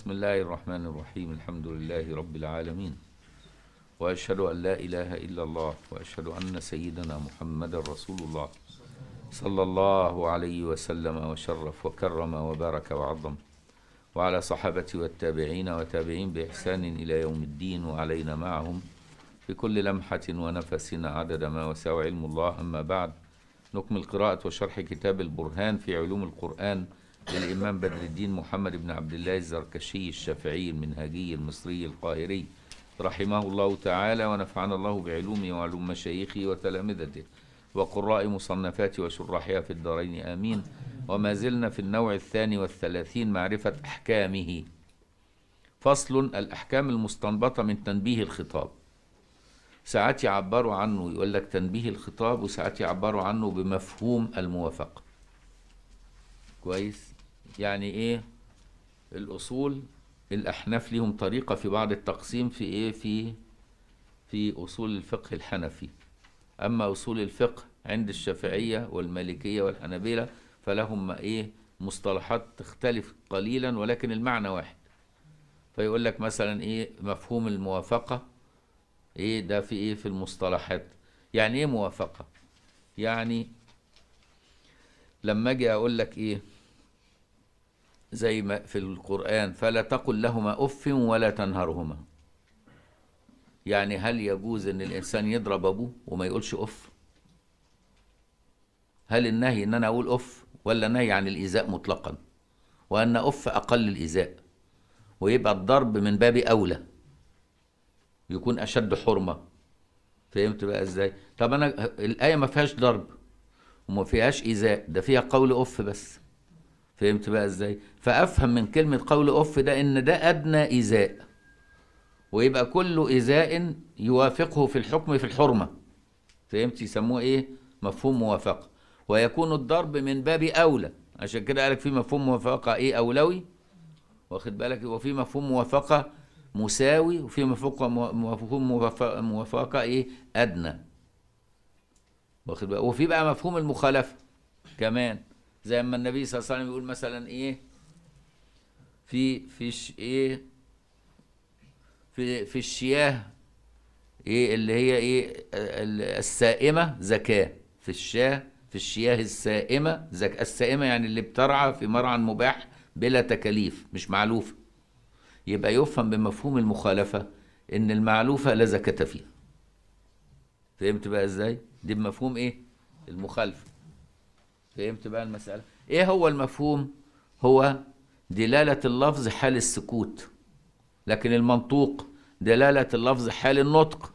بسم الله الرحمن الرحيم الحمد لله رب العالمين وأشهد أن لا إله إلا الله وأشهد أن سيدنا محمد رسول الله صلى الله عليه وسلم وشرف وكرم وبارك وعظم وعلى صحابته والتابعين وتابعين بإحسان إلى يوم الدين وعلينا معهم في كل لمحة ونفس عدد ما وسع علم الله أما بعد نكمل قراءة وشرح كتاب البرهان في علوم القرآن للإمام بدر الدين محمد بن عبد الله الزركشي الشافعي المنهجي المصري القاهري رحمه الله تعالى ونفعنا الله بعلومه وعلوم مشايخه وتلامذته وقراء مصنفاته وشراحها في الدارين آمين وما زلنا في النوع الثاني والثلاثين معرفة أحكامه فصل الأحكام المستنبطة من تنبيه الخطاب ساعات يعبروا عنه يقول لك تنبيه الخطاب وساعات يعبروا عنه بمفهوم الموافقة كويس يعني ايه الاصول الاحناف ليهم طريقه في بعض التقسيم في ايه في في اصول الفقه الحنفي اما اصول الفقه عند الشافعيه والمالكيه والحنابله فلهم ايه مصطلحات تختلف قليلا ولكن المعنى واحد فيقول لك مثلا ايه مفهوم الموافقه ايه ده في ايه في المصطلحات يعني ايه موافقه يعني لما اجي اقول لك ايه زي ما في القرآن فلا تقل لهما أف ولا تنهرهما يعني هل يجوز ان الانسان يضرب ابوه وما يقولش اف هل النهي ان انا اقول اف ولا نهي عن الايذاء مطلقا وان اف اقل الايذاء ويبقى الضرب من باب اولى يكون اشد حرمه فهمت بقى ازاي طب انا الايه ما فيهاش ضرب وما فيهاش ايذاء ده فيها قول اف بس فهمت بقى ازاي فافهم من كلمه قول اف ده ان ده ادنى ايذاء ويبقى كل ايذاء يوافقه في الحكم في الحرمه فهمت يسموه ايه مفهوم موافقه ويكون الضرب من باب اولى عشان كده قالك في مفهوم موافقه ايه اولوي واخد بالك وفي مفهوم موافقه مساوي وفي مفهوم موافقه ايه ادنى واخد بالك وفي بقى مفهوم المخالفه كمان زي ما النبي صلى الله عليه وسلم يقول مثلا ايه في في ايه في في الشياه ايه اللي هي ايه السائمه زكاه في الشاه في الشياه السائمه زكاه السائمه يعني اللي بترعى في مرعى مباح بلا تكاليف مش معلوفه يبقى يفهم بمفهوم المخالفه ان المعلوفه لا زكاه فيها فهمت بقى ازاي دي بمفهوم ايه المخالفه فهمت بقى المسألة؟ إيه هو المفهوم؟ هو دلالة اللفظ حال السكوت لكن المنطوق دلالة اللفظ حال النطق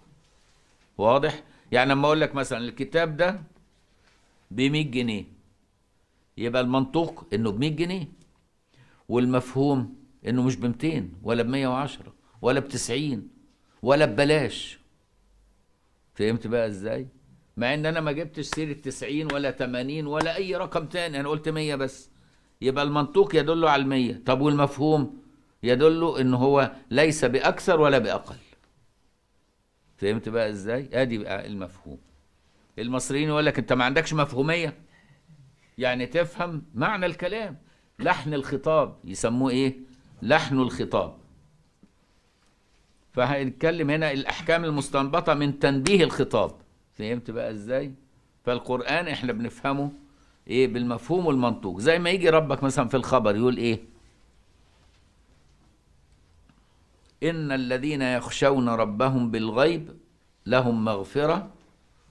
واضح؟ يعني لما أقول لك مثلا الكتاب ده ب 100 جنيه يبقى المنطوق إنه ب 100 جنيه والمفهوم إنه مش ب 200 ولا ب 110 ولا ب 90 ولا ببلاش فهمت بقى إزاي؟ مع ان انا ما جبتش سيره 90 ولا 80 ولا اي رقم تاني انا قلت 100 بس يبقى المنطوق يدل على 100 طب والمفهوم يدل ان هو ليس باكثر ولا باقل فهمت بقى ازاي ادي بقى المفهوم المصريين يقول لك انت ما عندكش مفهوميه يعني تفهم معنى الكلام لحن الخطاب يسموه ايه لحن الخطاب فهنتكلم هنا الاحكام المستنبطه من تنبيه الخطاب فهمت بقى ازاي فالقرآن احنا بنفهمه ايه بالمفهوم والمنطوق زي ما يجي ربك مثلا في الخبر يقول ايه إن الذين يخشون ربهم بالغيب لهم مغفرة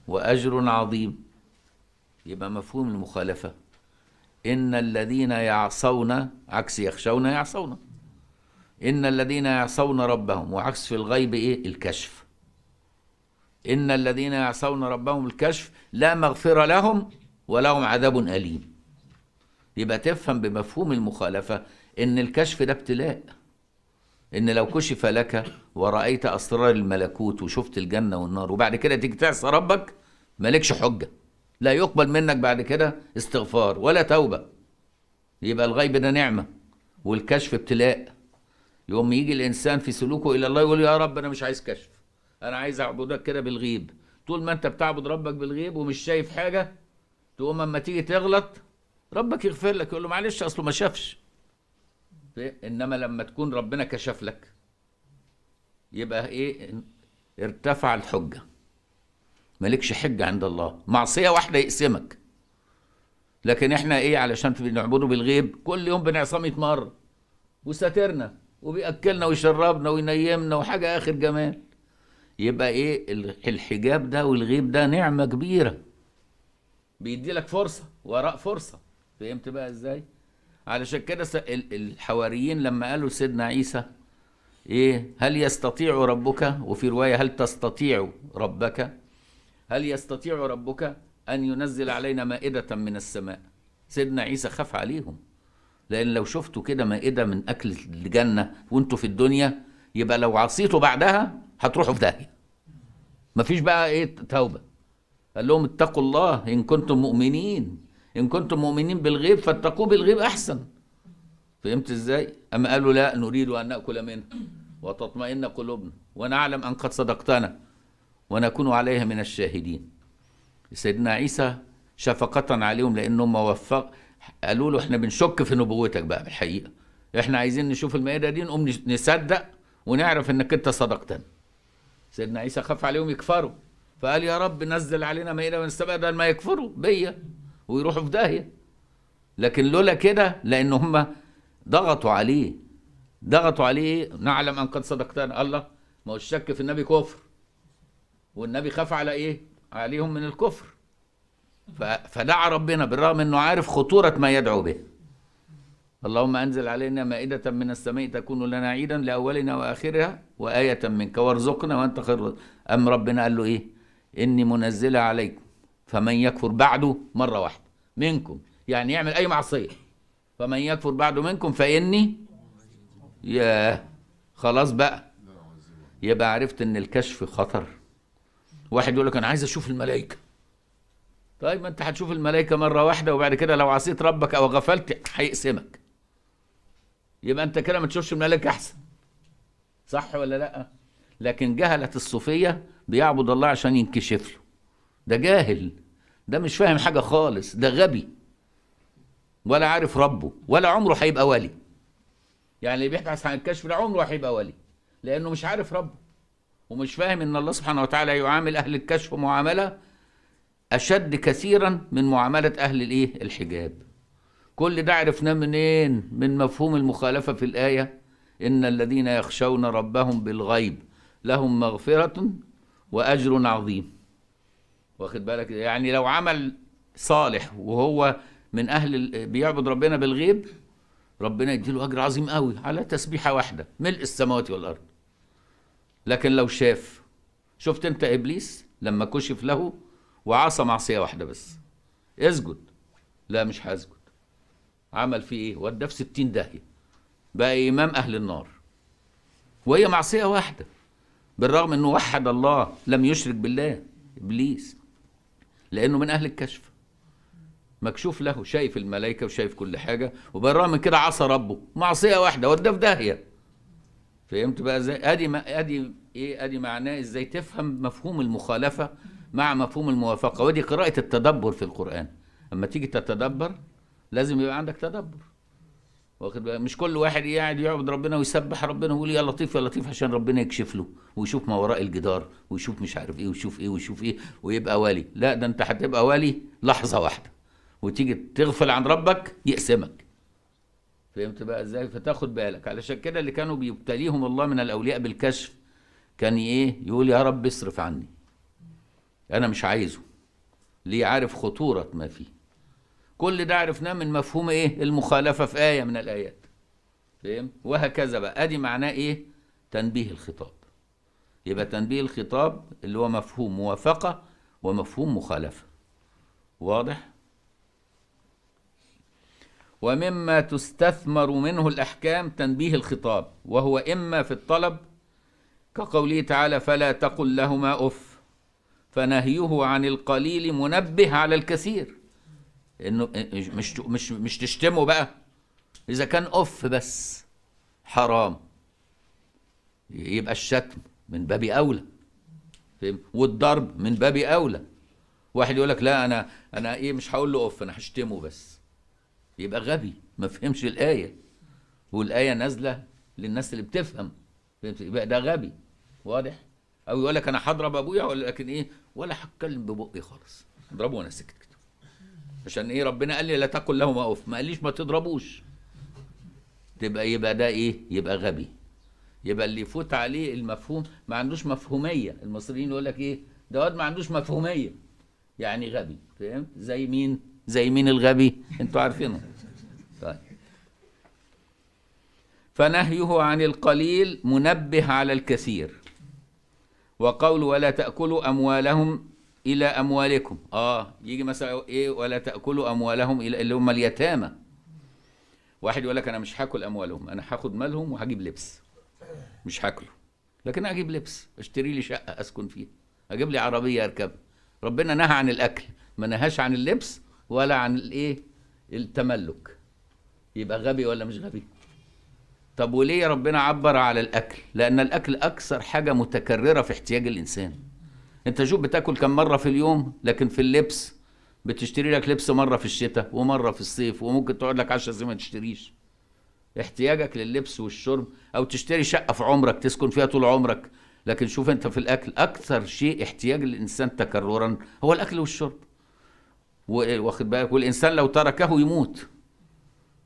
وأجر عظيم يبقى مفهوم المخالفة إن الذين يعصون عكس يخشون يعصون إن الذين يعصون ربهم وعكس في الغيب إيه الكشف إن الذين يعصون ربهم الكشف لا مغفرة لهم ولهم عذاب أليم يبقى تفهم بمفهوم المخالفة إن الكشف ده ابتلاء إن لو كشف لك ورأيت أسرار الملكوت وشفت الجنة والنار وبعد كده تيجي تعصى ربك مالكش حجة لا يقبل منك بعد كده استغفار ولا توبة يبقى الغيب ده نعمة والكشف ابتلاء يقوم يجي الإنسان في سلوكه إلى الله يقول يا رب أنا مش عايز كشف انا عايز اعبدك كده بالغيب طول ما انت بتعبد ربك بالغيب ومش شايف حاجه تقوم اما تيجي تغلط ربك يغفر لك يقول له معلش اصله ما شافش انما لما تكون ربنا كشف لك يبقى ايه ارتفع الحجه مالكش حجه عند الله معصيه واحده يقسمك لكن احنا ايه علشان بنعبده بالغيب كل يوم بنعصى 100 مره وساترنا وبياكلنا ويشربنا وينيمنا وحاجه اخر جمال يبقى ايه الحجاب ده والغيب ده نعمه كبيره بيدي لك فرصه وراء فرصه فهمت بقى ازاي علشان كده الحواريين لما قالوا سيدنا عيسى ايه هل يستطيع ربك وفي روايه هل تستطيع ربك هل يستطيع ربك ان ينزل علينا مائده من السماء سيدنا عيسى خاف عليهم لان لو شفتوا كده مائده من اكل الجنه وانتوا في الدنيا يبقى لو عصيته بعدها هتروحوا في داهيه مفيش بقى ايه توبه قال لهم اتقوا الله ان كنتم مؤمنين ان كنتم مؤمنين بالغيب فاتقوه بالغيب احسن فهمت ازاي اما قالوا لا نريد ان ناكل منه وتطمئن قلوبنا ونعلم ان قد صدقتنا ونكون عليها من الشاهدين سيدنا عيسى شفقة عليهم لأنهم وفق قالوا له احنا بنشك في نبوتك بقى بالحقيقة احنا عايزين نشوف المائدة دي نقوم نصدق ونعرف انك انت صدقتنا سيدنا عيسى خاف عليهم يكفروا فقال يا رب نزل علينا مائده من السماء بدل ما يكفروا بيا ويروحوا في داهيه لكن لولا كده لان هم ضغطوا عليه ضغطوا عليه نعلم ان قد صدقتنا الله ما هو الشك في النبي كفر والنبي خاف على ايه عليهم من الكفر فدعا ربنا بالرغم انه عارف خطوره ما يدعو به اللهم أنزل علينا مائدة من السماء تكون لنا عيدا لأولنا وآخرها وآية منك وارزقنا وأنت خير أم ربنا قال له إيه إني منزلة عليكم فمن يكفر بعده مرة واحدة منكم يعني يعمل أي معصية فمن يكفر بعده منكم فإني يا خلاص بقى يبقى عرفت إن الكشف خطر واحد يقول لك أنا عايز أشوف الملائكة طيب ما أنت هتشوف الملائكة مرة واحدة وبعد كده لو عصيت ربك أو غفلت هيقسمك يبقى انت كده ما تشوفش الملك احسن صح ولا لا لكن جهلة الصوفيه بيعبد الله عشان ينكشف له ده جاهل ده مش فاهم حاجه خالص ده غبي ولا عارف ربه ولا عمره هيبقى ولي يعني اللي بيبحث عن الكشف ده عمره هيبقى ولي لانه مش عارف ربه ومش فاهم ان الله سبحانه وتعالى يعامل اهل الكشف معامله اشد كثيرا من معامله اهل الايه الحجاب كل ده عرفناه منين من مفهوم المخالفه في الايه ان الذين يخشون ربهم بالغيب لهم مغفره واجر عظيم واخد بالك يعني لو عمل صالح وهو من اهل بيعبد ربنا بالغيب ربنا يديله اجر عظيم قوي على تسبيحه واحده ملء السماوات والارض لكن لو شاف شفت انت ابليس لما كشف له وعصى معصيه واحده بس اسجد لا مش هسجد عمل فيه ايه وداه في 60 داهيه بقى امام اهل النار وهي معصيه واحده بالرغم انه وحد الله لم يشرك بالله ابليس لانه من اهل الكشف مكشوف له شايف الملائكه وشايف كل حاجه وبالرغم من كده عصى ربه معصيه واحده وداه في داهيه فهمت بقى ازاي ادي ما ادي ايه ادي معناه ازاي تفهم مفهوم المخالفه مع مفهوم الموافقه ودي قراءه التدبر في القران اما تيجي تتدبر لازم يبقى عندك تدبر واخد بالك مش كل واحد قاعد يعبد ربنا ويسبح ربنا ويقول يا لطيف يا لطيف عشان ربنا يكشف له ويشوف ما وراء الجدار ويشوف مش عارف ايه ويشوف ايه ويشوف ايه ويبقى ولي لا ده انت هتبقى ولي لحظه واحده وتيجي تغفل عن ربك يقسمك فهمت بقى ازاي فتاخد بالك علشان كده اللي كانوا بيبتليهم الله من الاولياء بالكشف كان ايه يقول يا رب اصرف عني انا مش عايزه ليه عارف خطوره ما فيه كل ده عرفناه من مفهوم ايه المخالفه في ايه من الايات فهم وهكذا بقى ادي معناه ايه تنبيه الخطاب يبقى تنبيه الخطاب اللي هو مفهوم موافقه ومفهوم مخالفه واضح ومما تستثمر منه الاحكام تنبيه الخطاب وهو اما في الطلب كقوله تعالى فلا تقل لهما اف فنهيه عن القليل منبه على الكثير انه مش مش مش تشتمه بقى اذا كان اوف بس حرام يبقى الشتم من باب اولى والضرب من باب اولى واحد يقول لك لا انا انا ايه مش هقول له اوف انا هشتمه بس يبقى غبي ما فهمش الايه والايه نازله للناس اللي بتفهم يبقى ده غبي واضح او يقول لك انا هضرب ابويا لكن ايه ولا هتكلم ببقي خالص اضربه وانا سكت عشان ايه ربنا قال لي لا تقل لهما اوف ما قاليش ما تضربوش تبقى يبقى ده ايه يبقى غبي يبقى اللي يفوت عليه المفهوم ما عندوش مفهوميه المصريين يقول لك ايه ده واد ما عندوش مفهوميه يعني غبي فاهم زي مين زي مين الغبي انتوا عارفينه طيب فنهيه عن القليل منبه على الكثير وقول ولا تاكلوا اموالهم الى اموالكم اه يجي مثلا ايه ولا تاكلوا اموالهم الى اللي هم اليتامى واحد يقول لك انا مش هاكل اموالهم انا هاخد مالهم وهجيب لبس مش هاكله لكن اجيب لبس اشتري لي شقه اسكن فيها اجيب لي عربيه اركبها ربنا نهى عن الاكل ما نهاش عن اللبس ولا عن الايه التملك يبقى غبي ولا مش غبي طب وليه ربنا عبر على الاكل لان الاكل اكثر حاجه متكرره في احتياج الانسان انت شوف بتاكل كم مره في اليوم لكن في اللبس بتشتري لك لبس مره في الشتاء ومره في الصيف وممكن تقعد لك 10 سنين ما تشتريش احتياجك لللبس والشرب او تشتري شقه في عمرك تسكن فيها طول عمرك لكن شوف انت في الاكل اكثر شيء احتياج الانسان تكررا هو الاكل والشرب واخد بالك والانسان لو تركه يموت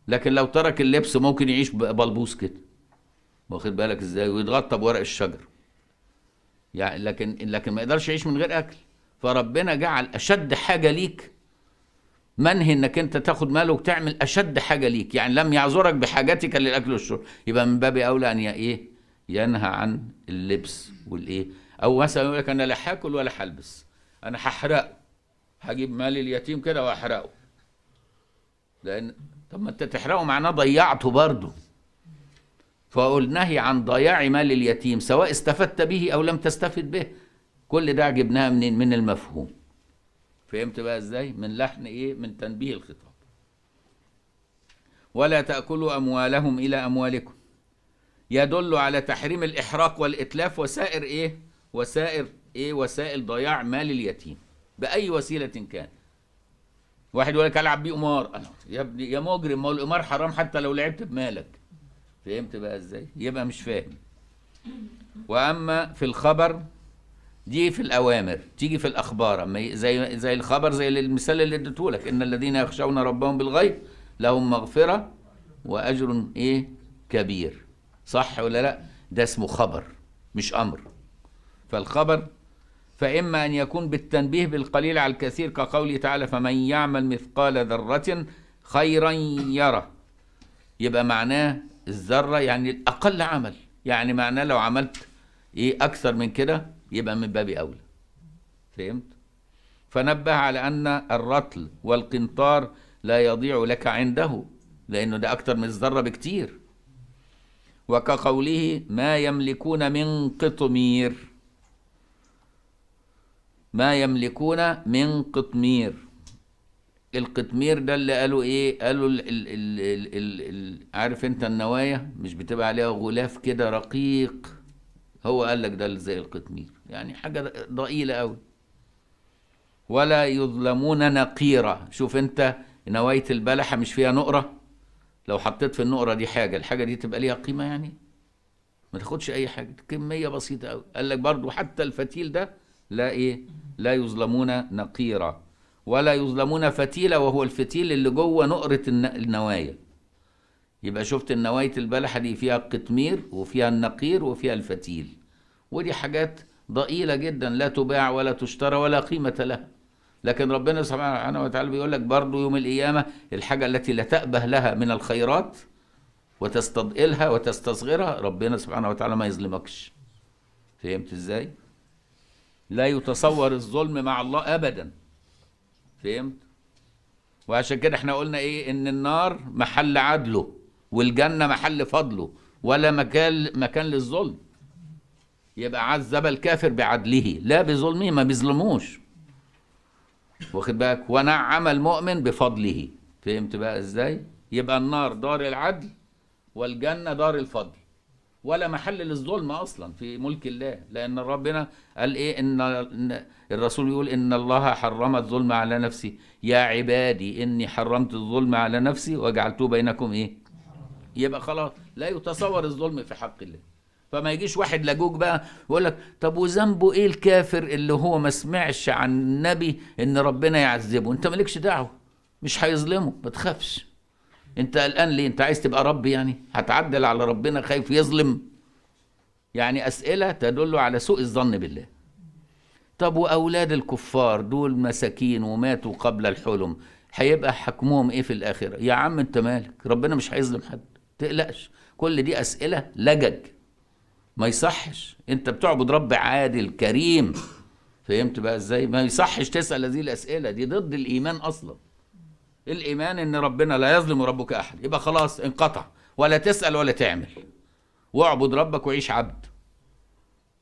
لكن لو ترك اللبس ممكن يعيش بلبوس كده واخد بالك ازاي ويتغطى بورق الشجر يعني لكن لكن ما يقدرش يعيش من غير اكل فربنا جعل اشد حاجه ليك منهي انك انت تاخد ماله وتعمل اشد حاجه ليك يعني لم يعذرك بحاجتك للاكل والشرب يبقى من باب اولى ان ايه ينهى عن اللبس والايه او مثلا يقول لك انا لا هاكل ولا هلبس انا هحرقه هجيب مال اليتيم كده واحرقه لان طب ما انت تحرقه معناه ضيعته برضه نهي عن ضياع مال اليتيم سواء استفدت به او لم تستفد به كل ده جبناه منين من المفهوم فهمت بقى ازاي من لحن ايه من تنبيه الخطاب ولا تاكلوا اموالهم الى اموالكم يدل على تحريم الاحراق والاتلاف وسائر ايه وسائر ايه وسائل ضياع مال اليتيم باي وسيله كان واحد يقول لك العب بيه قمار يا ابني يا مجرم ما هو القمار حرام حتى لو لعبت بمالك فهمت بقى ازاي يبقى مش فاهم واما في الخبر دي في الاوامر تيجي في الاخبار زي زي الخبر زي المثال اللي اديته لك ان الذين يخشون ربهم بالغيب لهم مغفره واجر ايه كبير صح ولا لا ده اسمه خبر مش امر فالخبر فإما أن يكون بالتنبيه بالقليل على الكثير كقوله تعالى فمن يعمل مثقال ذرة خيرا يره يبقى معناه الذرة يعني الأقل عمل يعني معناه لو عملت إيه أكثر من كده يبقى من باب أولى فهمت؟ فنبه على أن الرطل والقنطار لا يضيع لك عنده لأنه ده أكثر من الذرة بكتير وكقوله ما يملكون من قطمير ما يملكون من قطمير القطمير ده اللي قالوا ايه قالوا ال ال ال ال الـ الـ عارف انت النوايا مش بتبقى عليها غلاف كده رقيق هو قال لك ده زي القطمير يعني حاجه ضئيله قوي ولا يظلمون نقيرة شوف انت نواية البلحة مش فيها نقرة لو حطيت في النقرة دي حاجة الحاجة دي تبقى ليها قيمة يعني ما تاخدش اي حاجة كمية بسيطة قوي قال لك برضو حتى الفتيل ده لا ايه لا يظلمون نقيرة ولا يظلمون فتيلا وهو الفتيل اللي جوه نقرة النوايا يبقى شفت النواية البلحة دي فيها القطمير وفيها النقير وفيها الفتيل ودي حاجات ضئيلة جدا لا تباع ولا تشترى ولا قيمة لها لكن ربنا سبحانه وتعالى بيقول لك برضه يوم القيامة الحاجة التي لا تأبه لها من الخيرات وتستضئلها وتستصغرها ربنا سبحانه وتعالى ما يظلمكش فهمت ازاي؟ لا يتصور الظلم مع الله أبداً فهمت وعشان كده احنا قلنا ايه ان النار محل عدله والجنه محل فضله ولا مكان مكان للظلم يبقى عذب الكافر بعدله لا بظلمه ما بيظلموش واخد بالك ونعم المؤمن بفضله فهمت بقى ازاي يبقى النار دار العدل والجنه دار الفضل ولا محل للظلم اصلا في ملك الله لان ربنا قال ايه ان الرسول يقول ان الله حرم الظلم على نفسي يا عبادي اني حرمت الظلم على نفسي وجعلته بينكم ايه يبقى خلاص لا يتصور الظلم في حق الله فما يجيش واحد لجوج بقى يقول لك طب وذنبه ايه الكافر اللي هو ما سمعش عن النبي ان ربنا يعذبه انت مالكش دعوه مش هيظلمه ما تخافش انت قلقان ليه انت عايز تبقى رب يعني هتعدل على ربنا خايف يظلم يعني اسئله تدل على سوء الظن بالله طب واولاد الكفار دول مساكين وماتوا قبل الحلم هيبقى حكمهم ايه في الاخره يا عم انت مالك ربنا مش هيظلم حد تقلقش كل دي اسئله لجج ما يصحش انت بتعبد رب عادل كريم فهمت بقى ازاي ما يصحش تسال هذه الاسئله دي ضد الايمان اصلا الايمان ان ربنا لا يظلم ربك احد يبقى خلاص انقطع ولا تسال ولا تعمل واعبد ربك وعيش عبد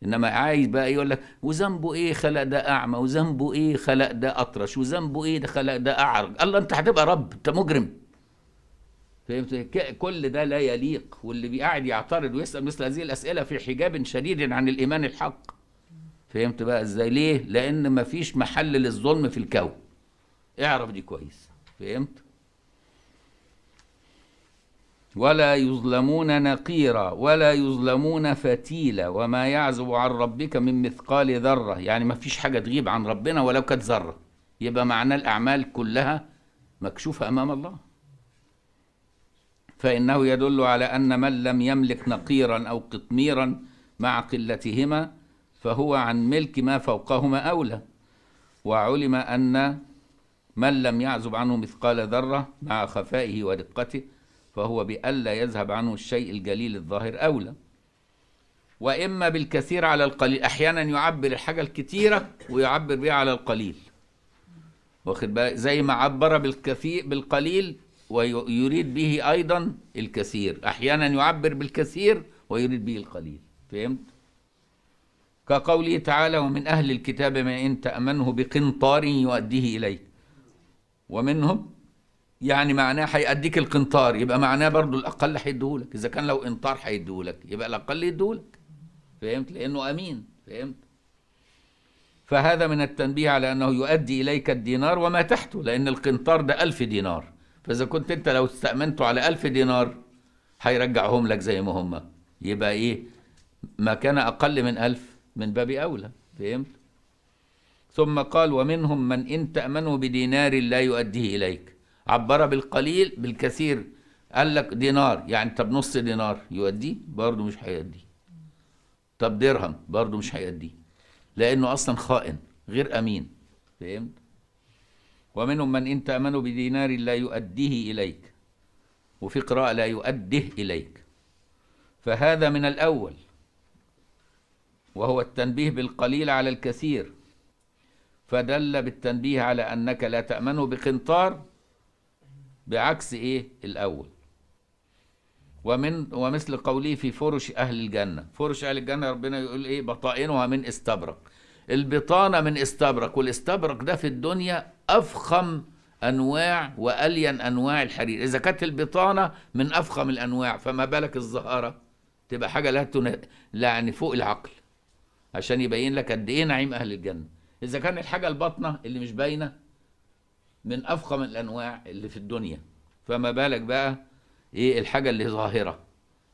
انما عايز بقى يقول لك وذنبه ايه خلق ده اعمى وذنبه ايه خلق ده اطرش وذنبه ايه ده خلق ده اعرج الله انت هتبقى رب انت مجرم فهمت كل ده لا يليق واللي بيقعد يعترض ويسال مثل هذه الاسئله في حجاب شديد عن الايمان الحق فهمت بقى ازاي ليه لان مفيش محل للظلم في الكون اعرف دي كويس فهمت ولا يظلمون نقيرا ولا يظلمون فتيلا وما يعزب عن ربك من مثقال ذرة يعني ما فيش حاجة تغيب عن ربنا ولو كانت ذرة يبقى معنى الأعمال كلها مكشوفة أمام الله فإنه يدل على أن من لم يملك نقيرا أو قطميرا مع قلتهما فهو عن ملك ما فوقهما أولى وعلم أن من لم يعزب عنه مثقال ذرة مع خفائه ودقته فهو بألا يذهب عنه الشيء الجليل الظاهر أولى وإما بالكثير على القليل أحيانا يعبر الحاجة الكثيرة ويعبر بها على القليل واخد بالك زي ما عبر بالكثير بالقليل ويريد به أيضا الكثير أحيانا يعبر بالكثير ويريد به القليل فهمت؟ كقوله تعالى ومن أهل الكتاب من إن تأمنه بقنطار يؤديه إليك ومنهم يعني معناه هيأديك القنطار يبقى معناه برضو الأقل هيديهولك إذا كان لو قنطار هيديهولك يبقى الأقل يديهولك فهمت لأنه أمين فهمت فهذا من التنبيه على أنه يؤدي إليك الدينار وما تحته لأن القنطار ده ألف دينار فإذا كنت أنت لو استأمنته على ألف دينار هيرجعهم لك زي ما هم يبقى إيه ما كان أقل من ألف من باب أولى فهمت ثم قال ومنهم من إن تأمنه بدينار لا يؤديه إليك عبر بالقليل بالكثير قال لك دينار يعني طب نص دينار يؤديه برضه مش هيؤدي طب درهم برضه مش هيؤديه لأنه أصلا خائن غير أمين فهمت ومنهم من إن تأمنه بدينار لا يؤديه إليك وفي قراءة لا يؤده إليك فهذا من الأول وهو التنبيه بالقليل على الكثير فدل بالتنبيه على أنك لا تأمنه بقنطار بعكس إيه الأول ومن ومثل قوله في فرش أهل الجنة فرش أهل الجنة ربنا يقول إيه بطائنها من استبرق البطانة من استبرق والاستبرق ده في الدنيا أفخم أنواع وألين أنواع الحرير إذا كانت البطانة من أفخم الأنواع فما بالك الزهارة تبقى حاجة لا, تن... يعني فوق العقل عشان يبين لك قد إيه نعيم أهل الجنة اذا كان الحاجه الباطنه اللي مش باينه من افخم الانواع اللي في الدنيا فما بالك بقى ايه الحاجه اللي ظاهره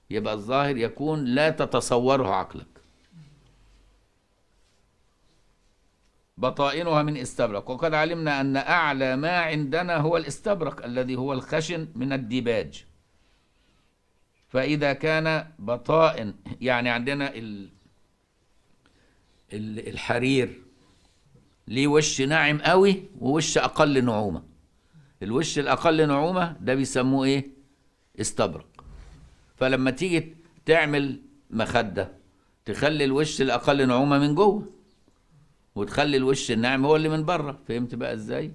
يبقى الظاهر يكون لا تتصوره عقلك بطائنها من استبرق وقد علمنا ان اعلى ما عندنا هو الاستبرق الذي هو الخشن من الديباج فاذا كان بطائن يعني عندنا الحرير ليه وش ناعم قوي ووش اقل نعومه الوش الاقل نعومه ده بيسموه ايه استبرق فلما تيجي تعمل مخده تخلي الوش الاقل نعومه من جوه وتخلي الوش الناعم هو اللي من بره فهمت بقى ازاي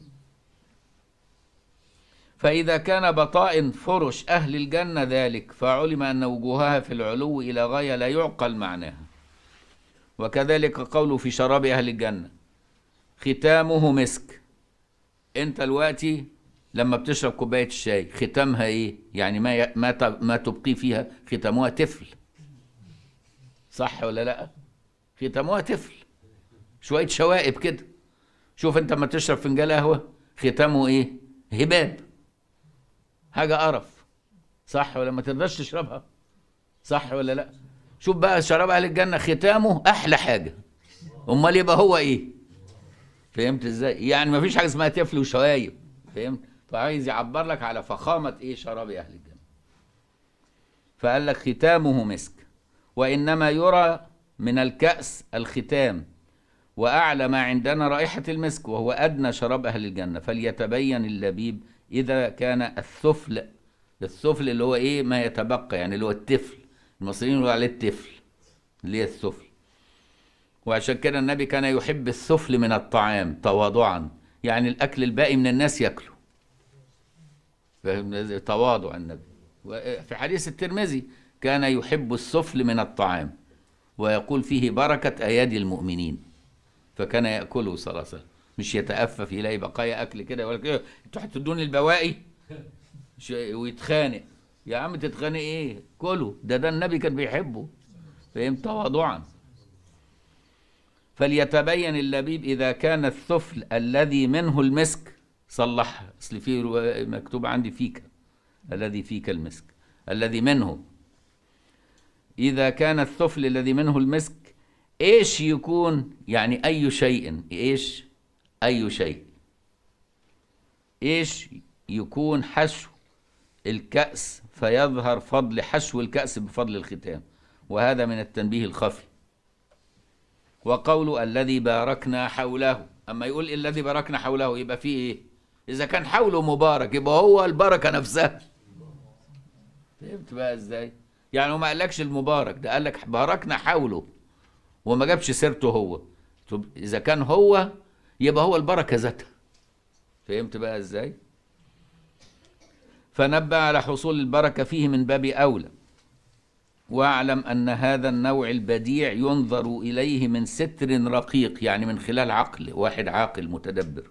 فإذا كان بطائن فرش أهل الجنة ذلك فعلم أن وجوهها في العلو إلى غاية لا يعقل معناها وكذلك قوله في شراب أهل الجنة ختامه مسك انت دلوقتي لما بتشرب كوبايه الشاي ختامها ايه يعني ما ما ما تبقي فيها ختامها تفل صح ولا لا ختامها تفل شويه شوائب كده شوف انت لما تشرب فنجان قهوه ختامه ايه هباب حاجه قرف صح ولا ما تقدرش تشربها صح ولا لا شوف بقى شراب اهل الجنه ختامه احلى حاجه امال يبقى هو ايه فهمت ازاي يعني مفيش حاجه اسمها تفل وشوايب فهمت فعايز طيب يعبر لك على فخامه ايه شراب اهل الجنه فقال لك ختامه مسك وانما يرى من الكاس الختام واعلى ما عندنا رائحه المسك وهو ادنى شراب اهل الجنه فليتبين اللبيب اذا كان الثفل الثفل اللي هو ايه ما يتبقى يعني اللي هو التفل المصريين يقولوا عليه التفل اللي هي الثفل وعشان كده النبي كان يحب السفل من الطعام تواضعا يعني الأكل الباقي من الناس يأكله تواضع النبي في حديث الترمذي كان يحب السفل من الطعام ويقول فيه بركة أيادي المؤمنين فكان يأكله صلى الله عليه وسلم مش يتأفف يلاقي بقايا أكل كده يقول لك إيه أنتوا هتدوني البواقي ويتخانق يا عم تتخانق إيه؟ كله ده ده النبي كان بيحبه فهمت تواضعا فليتبين اللبيب إذا كان الثفل الذي منه المسك صلحها أصل في مكتوب عندي فيك الذي فيك المسك الذي منه إذا كان الثفل الذي منه المسك إيش يكون يعني أي شيء إيش أي شيء إيش يكون حشو الكأس فيظهر فضل حشو الكأس بفضل الختام وهذا من التنبيه الخفي وقول الذي باركنا حوله اما يقول الذي باركنا حوله يبقى فيه ايه اذا كان حوله مبارك يبقى هو البركه نفسها فهمت بقى ازاي يعني هو ما قالكش المبارك ده قالك باركنا حوله وما جابش سيرته هو طب اذا كان هو يبقى هو البركه ذاتها فهمت بقى ازاي فنبه على حصول البركه فيه من باب اولى واعلم أن هذا النوع البديع ينظر إليه من ستر رقيق يعني من خلال عقل واحد عاقل متدبر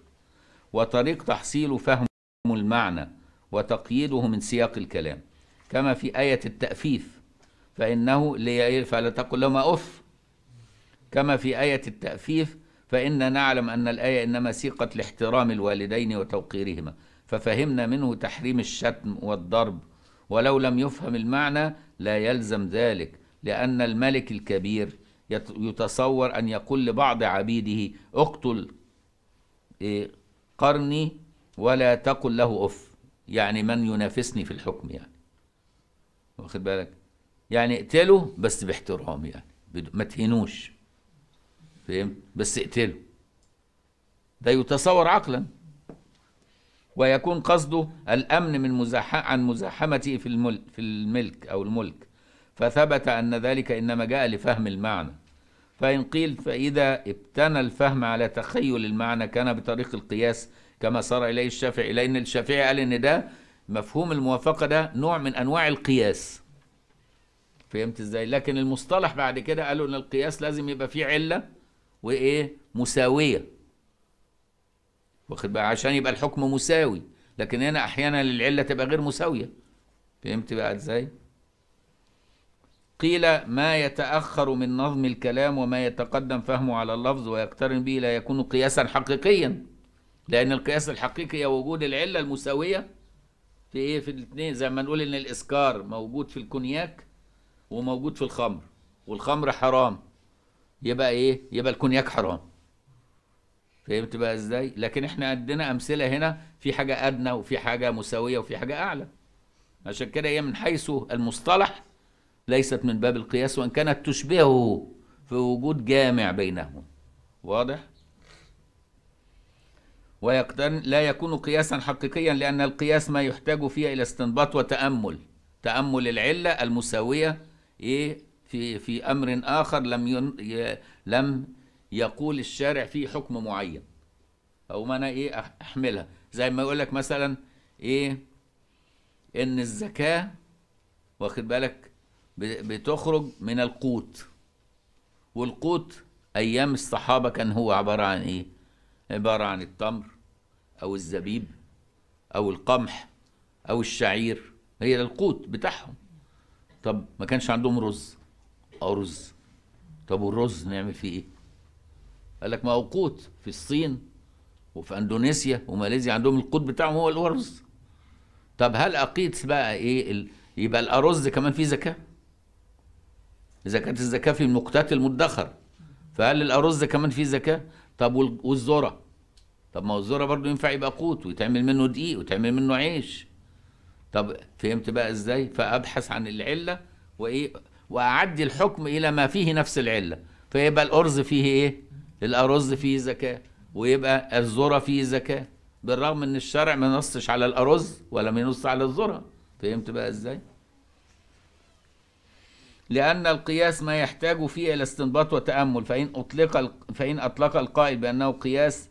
وطريق تحصيل فهم المعنى وتقييده من سياق الكلام كما في آية التأفيف فإنه فلا تقل لهما أف كما في آية التأفيف فإنا نعلم أن الآية إنما سيقت لاحترام الوالدين وتوقيرهما ففهمنا منه تحريم الشتم والضرب ولو لم يفهم المعنى لا يلزم ذلك لأن الملك الكبير يتصور أن يقول لبعض عبيده اقتل إيه، قرني ولا تقل له أف يعني من ينافسني في الحكم يعني واخد بالك يعني اقتله بس باحترام يعني ما تهينوش فهمت بس اقتله ده يتصور عقلا ويكون قصده الأمن من مزح عن مزاحمته في الملك, في الملك أو الملك فثبت أن ذلك إنما جاء لفهم المعنى فإن قيل فإذا ابتنى الفهم على تخيل المعنى كان بطريق القياس كما صار إليه الشافعي لأن الشافعي قال إن ده مفهوم الموافقة ده نوع من أنواع القياس فهمت إزاي لكن المصطلح بعد كده قالوا إن القياس لازم يبقى فيه علة وإيه مساوية واخد بقى عشان يبقى الحكم مساوي لكن هنا احيانا العله تبقى غير مساويه فهمت بقى ازاي قيل ما يتاخر من نظم الكلام وما يتقدم فهمه على اللفظ ويقترن به لا يكون قياسا حقيقيا لان القياس الحقيقي هو وجود العله المساويه في ايه في الاثنين زي ما نقول ان الاسكار موجود في الكونياك وموجود في الخمر والخمر حرام يبقى ايه يبقى الكونياك حرام فهمت بقى ازاي لكن احنا عندنا امثله هنا في حاجه ادنى وفي حاجه مساويه وفي حاجه اعلى عشان كده هي من حيث المصطلح ليست من باب القياس وان كانت تشبهه في وجود جامع بينهم واضح ويقتن لا يكون قياسا حقيقيا لان القياس ما يحتاج فيه الى استنباط وتامل تامل العله المساويه ايه في في امر اخر لم ين... لم يقول الشارع فيه حكم معين او انا ايه احملها زي ما يقول لك مثلا ايه ان الزكاه واخد بالك بتخرج من القوت والقوت ايام الصحابه كان هو عباره عن ايه عباره عن التمر او الزبيب او القمح او الشعير هي ده القوت بتاعهم طب ما كانش عندهم رز او رز طب والرز نعمل فيه ايه قال لك موقوت في الصين وفي اندونيسيا وماليزيا عندهم القوت بتاعهم هو الارز طب هل اقيت بقى ايه ال... يبقى الارز كمان فيه زكاه اذا كانت الزكاه في المقتات المدخر فهل الارز كمان فيه زكاه طب والذره طب ما هو الذره برضه ينفع يبقى قوت ويتعمل منه دقيق وتعمل منه عيش طب فهمت بقى ازاي فابحث عن العله وايه واعدي الحكم الى ما فيه نفس العله فيبقى الارز فيه ايه الأرز فيه زكاة ويبقى الذرة فيه زكاة بالرغم إن الشرع ما نصش على الأرز ولا ما ينص على الذرة فهمت بقى إزاي؟ لأن القياس ما يحتاج فيه إلى استنباط وتأمل فإن أطلق فإن أطلق القائل بأنه قياس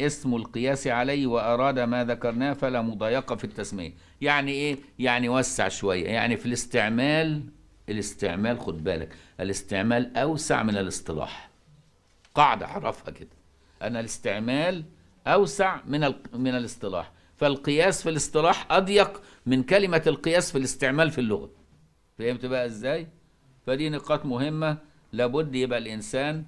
اسم القياس عليه وأراد ما ذكرناه فلا مضايقة في التسمية يعني إيه؟ يعني وسع شوية يعني في الاستعمال الاستعمال خد بالك الاستعمال أوسع من الاصطلاح قاعدة اعرفها كده أن الاستعمال أوسع من من الاصطلاح فالقياس في الاصطلاح أضيق من كلمة القياس في الاستعمال في اللغة فهمت بقى إزاي؟ فدي نقاط مهمة لابد يبقى الإنسان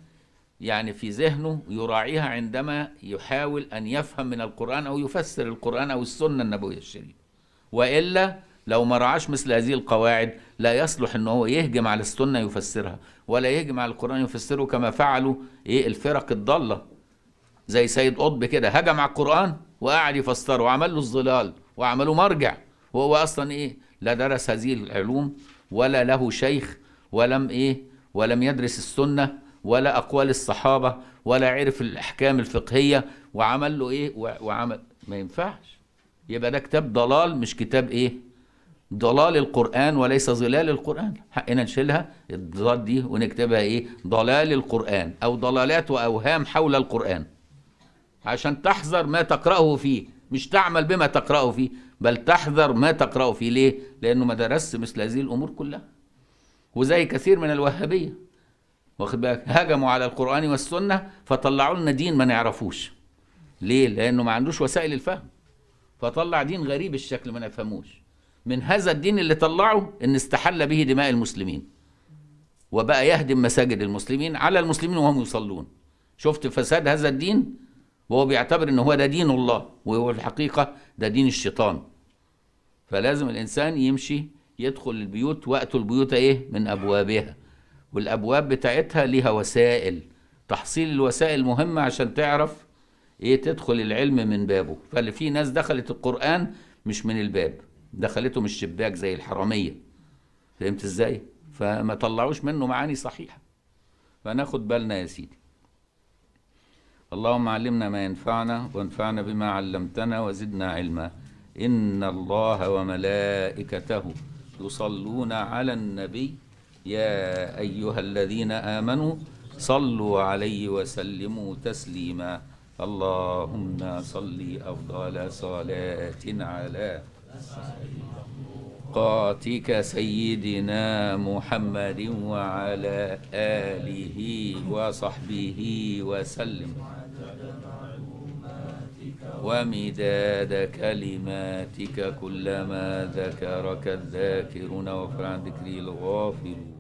يعني في ذهنه يراعيها عندما يحاول أن يفهم من القرآن أو يفسر القرآن أو السنة النبوية الشريفة وإلا لو ما رعاش مثل هذه القواعد لا يصلح ان هو يهجم على السنه يفسرها ولا يهجم على القران يفسره كما فعلوا ايه الفرق الضاله زي سيد قطب كده هجم على القران وقعد يفسره وعمل له الظلال وعمله مرجع وهو اصلا ايه لا درس هذه العلوم ولا له شيخ ولم ايه ولم يدرس السنه ولا اقوال الصحابه ولا عرف الاحكام الفقهيه وعمل له ايه وعمل ما ينفعش يبقى ده كتاب ضلال مش كتاب ايه ضلال القرآن وليس ظلال القرآن حقنا نشيلها الضاد دي ونكتبها ايه ضلال القرآن او ضلالات واوهام حول القرآن عشان تحذر ما تقرأه فيه مش تعمل بما تقرأه فيه بل تحذر ما تقرأه فيه ليه لأنه ما درس مثل هذه الأمور كلها وزي كثير من الوهابية واخد بالك هجموا على القرآن والسنة فطلعوا لنا دين ما نعرفوش ليه لأنه ما عندوش وسائل الفهم فطلع دين غريب الشكل ما نفهموش من هذا الدين اللي طلعه ان استحل به دماء المسلمين وبقى يهدم مساجد المسلمين على المسلمين وهم يصلون شفت فساد هذا الدين وهو بيعتبر ان هو ده دين الله وهو الحقيقه ده دين الشيطان فلازم الانسان يمشي يدخل البيوت وقت البيوت ايه من ابوابها والابواب بتاعتها ليها وسائل تحصيل الوسائل مهمه عشان تعرف ايه تدخل العلم من بابه فاللي في ناس دخلت القران مش من الباب دخلتهم الشباك زي الحراميه فهمت ازاي فما طلعوش منه معاني صحيحه فناخد بالنا يا سيدي اللهم علمنا ما ينفعنا وانفعنا بما علمتنا وزدنا علما ان الله وملائكته يصلون على النبي يا ايها الذين امنوا صلوا عليه وسلموا تسليما اللهم صل افضل صلاه على قاتك سيدنا محمد وعلى آله وصحبه وسلم ومداد كلماتك كلما ذكرك الذاكرون وفر عن ذكره الغافلون